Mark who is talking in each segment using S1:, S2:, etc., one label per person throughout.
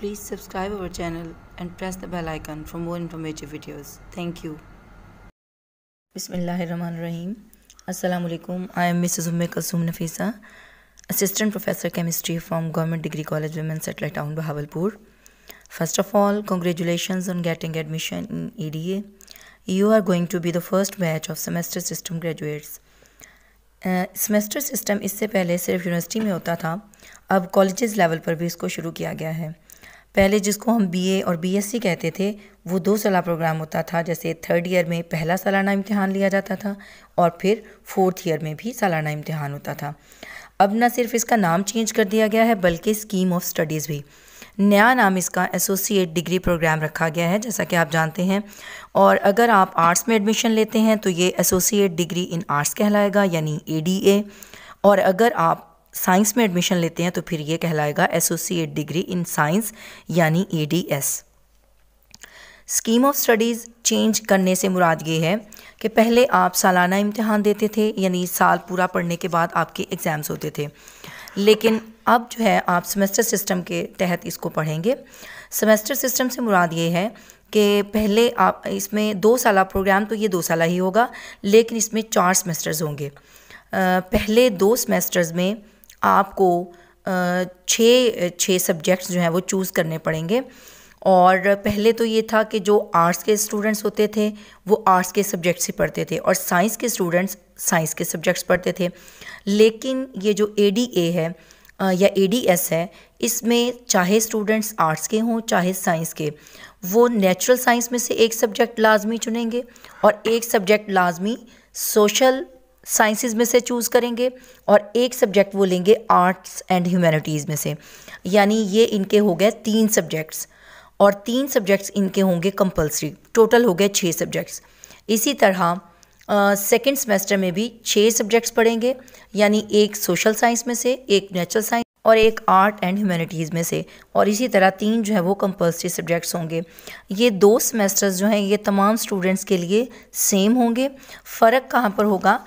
S1: Please subscribe our channel and press the bell icon for more informative videos. Thank you. Bismillahirrahmanirrahim. Assalamu alaikum. I am Mrs. Umme Kalsum Nafisa, Assistant Professor Chemistry from Government Degree College Women's at Town Bahawalpur. First of all, congratulations on getting admission in EDA. You are going to be the first batch of semester system graduates. Semester uh, system इससे पहले सिर्फ university में होता था अब colleges level पर भी इसको शुरू किया गया है पहले जिसको हम बीए और बीएससी कहते थे वो दो साल प्रोग्राम होता था जैसे थर्ड ईयर में पहला सालाना इम्तहान लिया जाता था और फिर फोर्थ ईयर में भी सालाना इम्तहान होता था अब न सिर्फ इसका नाम चेंज कर दिया गया है बल्कि स्कीम ऑफ स्टडीज़ भी नया नाम इसका एसोसिएट डिग्री प्रोग्राम रखा गया है जैसा कि आप जानते हैं और अगर आप आर्ट्स में एडमिशन लेते हैं तो ये एसोसिएट डिग्री इन आर्ट्स कहलाएगा यानी ए और अगर आप साइंस में एडमिशन लेते हैं तो फिर ये कहलाएगा एसोसिएट डिग्री इन साइंस यानी S scheme of studies change करने से मुराद ये है कि पहले आप सालाना इम्तहान देते थे यानी साल पूरा पढ़ने के बाद आपके एग्ज़ाम्स होते थे लेकिन अब जो है आप सेमेस्टर सिस्टम के तहत इसको पढ़ेंगे सेमेस्टर सिस्टम से मुराद ये है कि पहले आप इसमें दो साल प्रोग्राम तो ये दो साल ही होगा लेकिन इसमें चार सेमेस्टर्स होंगे पहले दो सेमेस्टर्स में आपको छः छः सब्जेक्ट्स जो हैं वो चूज़ करने पड़ेंगे और पहले तो ये था कि जो आर्ट्स के स्टूडेंट्स होते थे वो आर्ट्स के सब्जेक्ट्स ही पढ़ते थे और साइंस के स्टूडेंट्स साइंस के सब्जेक्ट्स पढ़ते थे लेकिन ये जो ए डी ए है या ए डी एस है इसमें चाहे स्टूडेंट्स आर्ट्स के हों चाहे साइंस के वो नेचुरल साइंस में से एक सब्जेक्ट लाजमी चुनेंगे और एक सब्जेक्ट लाजमी सोशल साइंसेज में से चूज़ करेंगे और एक सब्जेक्ट वो लेंगे आर्ट्स एंड ह्यूमैनिटीज़ में से यानी ये इनके हो गए तीन सब्जेक्ट्स और तीन सब्जेक्ट्स इनके होंगे कंपलसरी टोटल हो गए छः सब्जेक्ट्स इसी तरह सेकेंड uh, सेमेस्टर में भी छः सब्जेक्ट्स पढ़ेंगे यानी एक सोशल साइंस में से एक नेचुरल साइंस और एक आर्ट एंड ह्यूमैनिटीज़ में से और इसी तरह तीन जो है वो कंपल्सरी सब्जेक्ट्स होंगे ये दो सेमेस्टर्स जो हैं ये तमाम स्टूडेंट्स के लिए सेम होंगे फ़र्क कहाँ पर होगा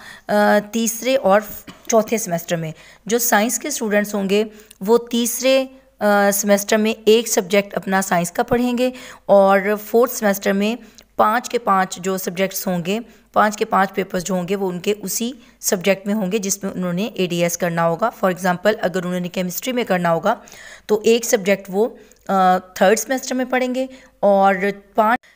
S1: तीसरे और चौथे सेमेस्टर में जो साइंस के स्टूडेंट्स होंगे वो तीसरे सेमेस्टर में एक सब्जेक्ट अपना साइंस का पढ़ेंगे और फोर्थ सेमेस्टर में पाँच के पाँच जो सब्जेक्ट्स होंगे पाँच के पाँच पेपर्स जो होंगे वो उनके उसी सब्जेक्ट में होंगे जिसमें उन्होंने ए करना होगा फॉर एग्ज़ाम्पल अगर उन्होंने केमिस्ट्री में करना होगा तो एक सब्जेक्ट वो थर्ड सेमेस्टर में पढ़ेंगे और पाँच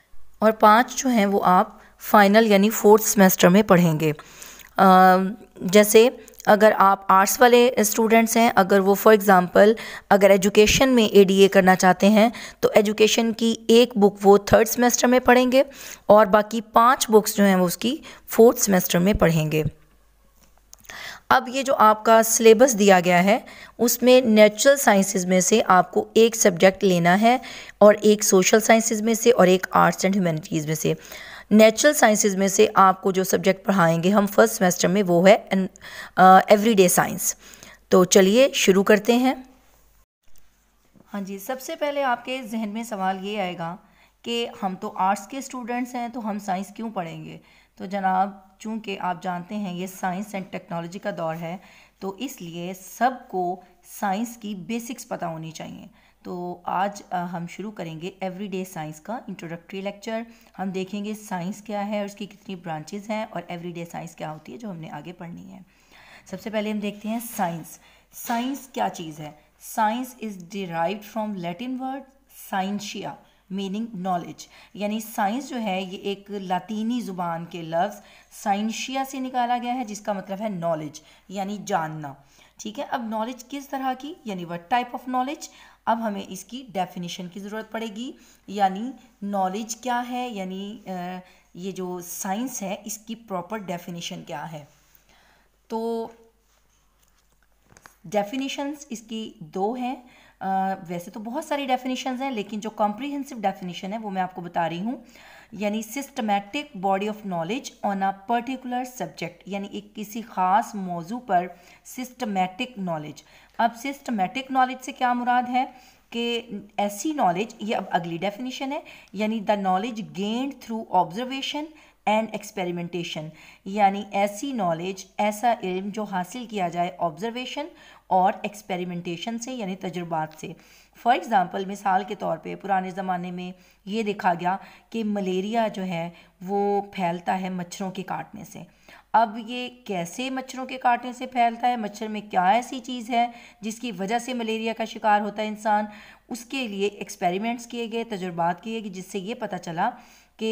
S1: और पाँच जो हैं वो आप फाइनल यानी फोर्थ सेमेस्टर में पढ़ेंगे uh, जैसे अगर आप आर्ट्स वाले स्टूडेंट्स हैं अगर वो फॉर एग्ज़ाम्पल अगर एजुकेशन में ए करना चाहते हैं तो एजुकेशन की एक बुक वो थर्ड सेमेस्टर में पढ़ेंगे और बाकी पाँच बुक्स जो हैं वो उसकी फोर्थ सेमेस्टर में पढ़ेंगे अब ये जो आपका सिलेबस दिया गया है उसमें नेचुरल साइंसेज में से आपको एक सब्जेक्ट लेना है और एक सोशल साइंसेज में से और एक आर्ट्स एंड ह्यूमैनिटीज़ में से नेचुरल साइंसेज में से आपको जो सब्जेक्ट पढ़ाएंगे हम फर्स्ट सेमेस्टर में वो है एवरीडे साइंस uh, तो चलिए शुरू करते हैं हाँ जी सबसे पहले आपके जहन में सवाल ये आएगा कि हम तो आर्ट्स के स्टूडेंट्स हैं तो हम साइंस क्यों पढ़ेंगे तो जनाब चूँकि आप जानते हैं ये साइंस एंड टेक्नोलॉजी का दौर है तो इसलिए सबको साइंस की बेसिक्स पता होनी चाहिए तो आज हम शुरू करेंगे एवरीडे साइंस का इंट्रोडक्टरी लेक्चर हम देखेंगे साइंस क्या है और उसकी कितनी ब्रांचेज हैं और एवरीडे साइंस क्या होती है जो हमने आगे पढ़नी है सबसे पहले हम देखते हैं साइंस साइंस क्या चीज़ है science is derive from Latin word scientia meaning knowledge यानी साइंस जो है ये एक लातीनी ज़ुबान के लफ्ज़ साइंशिया से निकाला गया है जिसका मतलब है नॉलेज यानी जानना ठीक है अब नॉलेज किस तरह की यानी वट टाइप ऑफ नॉलेज अब हमें इसकी डेफिनेशन की ज़रूरत पड़ेगी यानी नॉलेज क्या है यानी ये जो साइंस है इसकी प्रॉपर डेफिनेशन क्या है तो डेफिनेशंस इसकी दो हैं वैसे तो बहुत सारी डेफिनेशंस हैं लेकिन जो कॉम्प्रिहेंसिव डेफिनेशन है वो मैं आपको बता रही हूँ यानी systematic body of knowledge on a particular subject यानी एक किसी खास मौजू पर सिस्टमैटिक नॉलेज अब सिस्टमैटिक नॉलेज से क्या मुराद है कि ऐसी नॉलेज ये अब अगली डेफिनेशन है यानी the knowledge gained through observation and experimentation यानी ऐसी नॉलेज ऐसा इल्म जो हासिल किया जाए ऑब्जर्वेशन और एक्सपेरिमेंटेशन से यानी तजुर्बात से फॉर एग्ज़ाम्पल मिसाल के तौर पे पुराने ज़माने में ये देखा गया कि मलेरिया जो है वो फैलता है मच्छरों के काटने से अब ये कैसे मच्छरों के काटने से फैलता है मच्छर में क्या ऐसी चीज़ है जिसकी वजह से मलेरिया का शिकार होता है इंसान उसके लिए एक्सपेरिमेंट्स किए गए तजुर्बात किए गए जिससे ये पता चला कि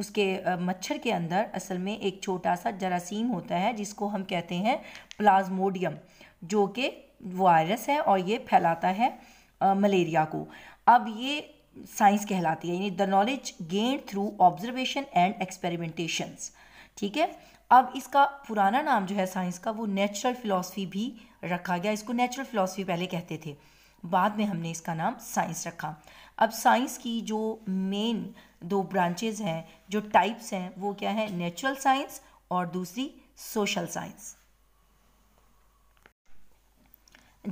S1: उसके मच्छर के अंदर असल में एक छोटा सा जरासीम होता है जिसको हम कहते हैं प्लाज्मोडियम जो कि वायरस है और ये फैलाता है मलेरिया को अब ये साइंस कहलाती है यानी the knowledge gain through observation and experimentations ठीक है अब इसका पुराना नाम जो है साइंस का वो नेचुरल फ़िलासफ़ी भी रखा गया इसको नेचुरल फ़िलासफ़ी पहले कहते थे बाद में हमने इसका नाम साइंस रखा अब साइंस की जो मेन दो ब्रांचेज हैं जो टाइप्स हैं वो क्या है नेचुरल साइंस और दूसरी सोशल साइंस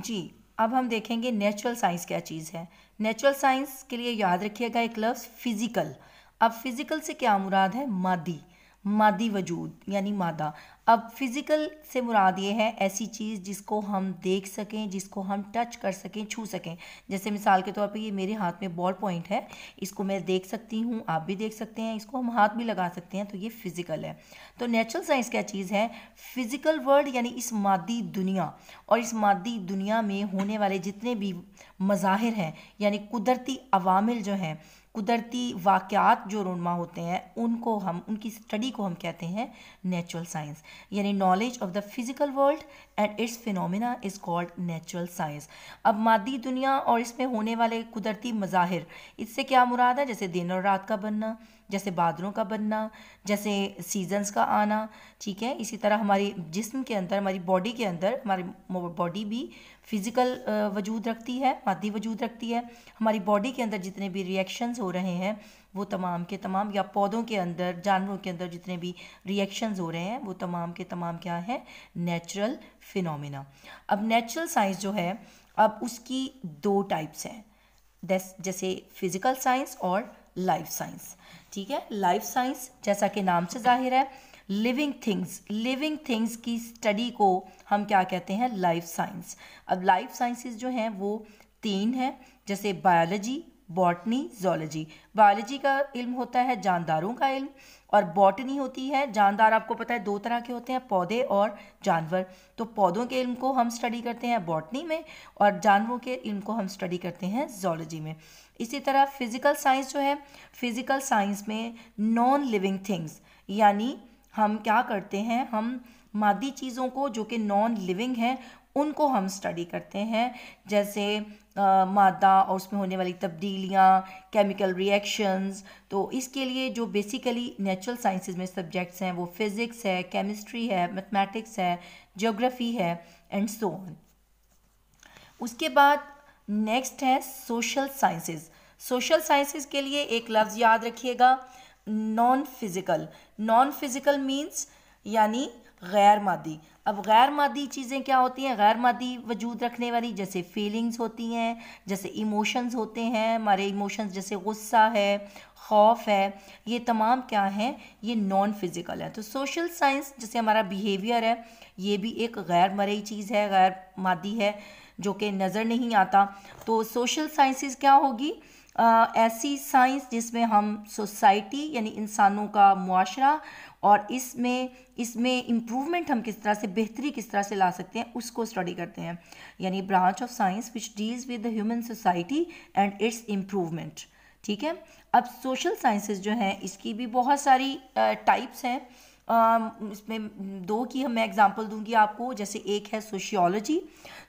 S1: जी अब हम देखेंगे नेचुरल साइंस क्या चीज़ है नेचुरल साइंस के लिए याद रखिएगा एक लफ्ज़ फिज़िकल अब फिज़िकल से क्या मुराद है मादी मादी वजूद यानी मादा अब फिज़िकल से मुराद ये है ऐसी चीज़ जिसको हम देख सकें जिसको हम टच कर सकें छू सकें जैसे मिसाल के तौर पे ये मेरे हाथ में बॉल पॉइंट है इसको मैं देख सकती हूँ आप भी देख सकते हैं इसको हम हाथ भी लगा सकते हैं तो ये फिज़िकल है तो नेचुरल साइंस क्या चीज़ है फिज़िकल वर्ल्ड यानी इस मादी दुनिया और इस मादी दुनिया में होने वाले जितने भी मज़ाहिर हैं यानी कुदरती अवामिल जो हैं कुदरती वाक़ात जो रोनमा होते हैं उनको हम उनकी स्टडी को हम कहते हैं नेचुरल साइंस यानी knowledge of the physical world and its phenomena is called natural science अब मादी दुनिया और इसमें होने वाले कुदरती मज़ाहिर इससे क्या मुराद है जैसे दिन और रात का बनना जैसे बादलों का बनना जैसे सीजन्स का आना ठीक है इसी तरह हमारे जिस्म के अंदर हमारी बॉडी के अंदर हमारी बॉडी भी फिज़िकल वजूद रखती है मादी वजूद रखती है हमारी बॉडी के अंदर जितने भी रिएक्शंस हो रहे हैं वो तमाम के तमाम या पौधों के अंदर जानवरों के अंदर जितने भी रिएक्शंस हो रहे हैं वो तमाम के तमाम क्या है नेचुरल फिनोमिना अब नेचुरल साइंस जो है अब उसकी दो टाइप्स हैं जैसे फिज़िकल साइंस और लाइफ साइंस ठीक है लाइफ साइंस जैसा कि नाम से जाहिर है लिविंग थिंग्स लिविंग थिंग्स की स्टडी को हम क्या कहते हैं लाइफ साइंस अब लाइफ साइंसेस जो हैं वो तीन हैं जैसे बायोलॉजी बॉटनी जोलॉजी बायोलॉजी का इल्म होता है जानदारों का इल्म और बॉटनी होती है जानदार आपको पता है दो तरह के होते हैं पौधे और जानवर तो पौधों के इल्म को हम स्टडी करते हैं बॉटनी में और जानवरों के इल्म को हम स्टडी करते हैं जोलॉजी में इसी तरह फिज़िकल साइंस जो है फिज़िकल साइंस में नॉन लिविंग थिंग्स यानी हम क्या करते हैं हम मादी चीज़ों को जो कि नॉन लिविंग हैं उनको हम स्टडी करते हैं जैसे मादा और उसमें होने वाली तब्दीलियाँ केमिकल रिएक्शंस तो इसके लिए जो बेसिकली नेचुरल साइंसेज में सब्जेक्ट्स हैं वो फिज़िक्स है केमिस्ट्री है मैथमेटिक्स है जोग्राफ़ी है एंड सो ऑन उसके बाद नेक्स्ट है सोशल साइंसेज सोशल साइंसेज के लिए एक लफ्ज़ याद रखिएगा non physical non physical means यानी गैर मादी अब गैर मादी चीज़ें क्या होती हैं गैर मादी वजूद रखने वाली जैसे फीलिंग्स होती हैं जैसे इमोशंस होते हैं हमारे इमोशंस जैसे गुस्सा है खौफ है ये तमाम क्या हैं ये नॉन फिज़िकल है तो सोशल साइंस जैसे हमारा बिहेवियर है ये भी एक गैर मरई चीज़ है गैर मादी है जो कि नज़र नहीं आता तो सोशल साइंसिस क्या होगी आ, ऐसी साइंस जिसमें हम सोसाइटी यानी इंसानों का माशरा और इसमें इसमें इम्प्रूवमेंट हम किस तरह से बेहतरी किस तरह से ला सकते हैं उसको स्टडी करते हैं यानी branch of science which deals with the human society and its improvement ठीक है अब सोशल साइंसेज जो हैं इसकी भी बहुत सारी टाइप्स हैं Um, इसमें दो की हम मैं एग्ज़ाम्पल दूंगी आपको जैसे एक है सोशियोलॉजी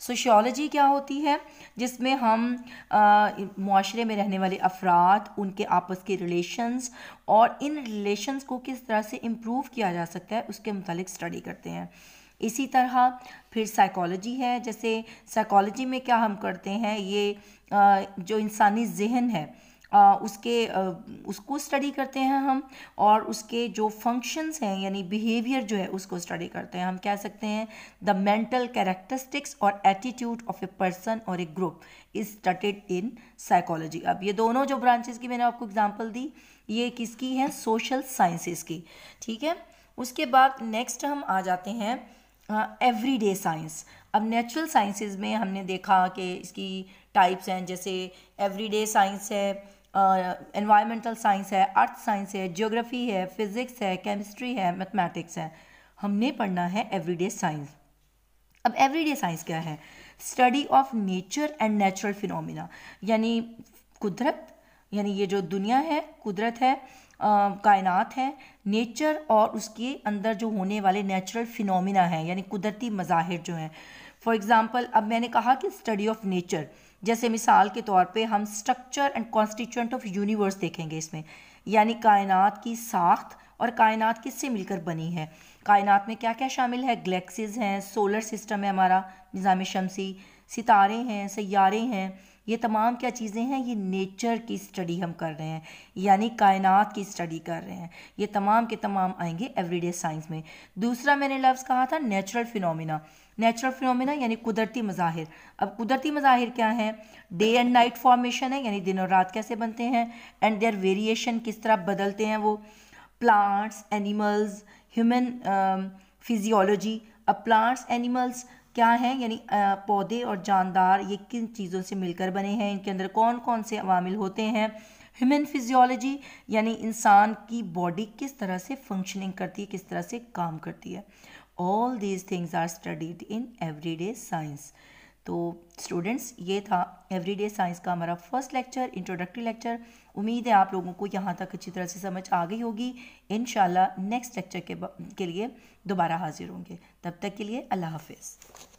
S1: सोशियोलॉजी क्या होती है जिसमें हम uh, माशरे में रहने वाले अफराद उनके आपस के रिलेशंस और इन रिलेशंस को किस तरह से इम्प्रूव किया जा सकता है उसके मतलब स्टडी करते हैं इसी तरह फिर साइकोलॉजी है जैसे साइकोलॉजी में क्या हम करते हैं ये uh, जो इंसानी जहन है उसके उसको स्टडी करते हैं हम और उसके जो फंक्शंस हैं यानी बिहेवियर जो है उसको स्टडी करते हैं हम कह सकते हैं द मेंटल कैरेक्टरिस्टिक्स और एटीट्यूड ऑफ ए पर्सन और a group is studied in psychology अब ये दोनों जो ब्रांचेस की मैंने आपको एग्जांपल दी ये किसकी है सोशल साइंसेस की ठीक है उसके बाद नेक्स्ट हम आ जाते हैं एवरीडे साइंस अब नेचुरल साइंसेज में हमने देखा कि इसकी टाइप्स हैं जैसे एवरीडे साइंस है इन्वायरमेंटल uh, साइंस है अर्थ साइंस है जियोग्राफी है फिज़िक्स है केमिस्ट्री है मैथमेटिक्स है हमने पढ़ना है एवरीडे साइंस अब एवरीडे साइंस क्या है study of nature and natural phenomena यानी कुदरत यानी ये जो दुनिया है कुदरत है कायनात है नेचर और उसके अंदर जो होने वाले नेचुरल फिनोमिना है यानी कुदरती मज़ाहिर जो हैं फॉर एग्ज़ाम्पल अब मैंने कहा कि स्टडी ऑफ नेचर जैसे मिसाल के तौर पे हम structure and constituent of universe देखेंगे इसमें यानी कायनात की साख्त और कायनात किससे मिलकर बनी है कायनात में क्या क्या शामिल है गलेक्सीज हैं सोलर सिस्टम है हमारा निज़ाम शमसी सितारे हैं सैारे हैं ये तमाम क्या चीज़ें हैं ये नेचर की स्टडी हम कर रहे हैं यानी कायनात की स्टडी कर रहे हैं ये तमाम के तमाम आएंगे एवरीडे साइंस में दूसरा मैंने लफ्ज़ कहा था नेचुरल फिनोमिना नेचुरल फिनोमिना यानी कुदरती मज़ाहिर अब कुदरती मज़ाहिर क्या हैं डे एंड नाइट फॉर्मेशन है यानी दिन और रात कैसे बनते हैं एंड देयर वेरिएशन किस तरह बदलते हैं वो प्लांट्स एनिमल्स ह्यूमन फिजियोलॉजी अब प्लांट्स एनिमल्स क्या हैं यानी पौधे और जानदार ये किन चीज़ों से मिलकर बने हैं इनके अंदर कौन कौन से अवामिल होते हैं ह्यूमन फिजियोलॉजी यानी इंसान की बॉडी किस तरह से फंक्शनिंग करती है किस तरह से काम करती है all these things are studied in everyday science तो स्टूडेंट्स ये था एवरी डे साइंस का हमारा फर्स्ट लेक्चर इंट्रोडक्टरी लेक्चर उम्मीद है आप लोगों को यहाँ तक अच्छी तरह से समझ आ गई होगी इन नेक्स्ट लेक्चर के, के लिए दोबारा हाजिर होंगे तब तक के लिए अल्लाह हाफिज़